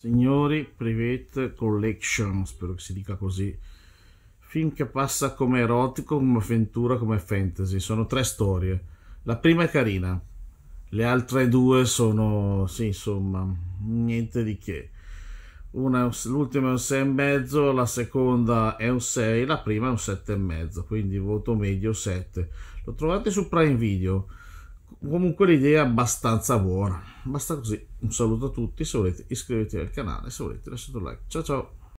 Signori Private Collection, spero che si dica così. Film che passa come erotico, come avventura, come fantasy. Sono tre storie. La prima è carina, le altre due sono, sì, insomma, niente di che. l'ultima è un 6,5, la seconda è un 6, la prima è un 7,5, quindi voto medio 7. Lo trovate su Prime Video. Comunque l'idea è abbastanza buona basta così un saluto a tutti se volete iscrivetevi al canale se volete lasciate un like ciao ciao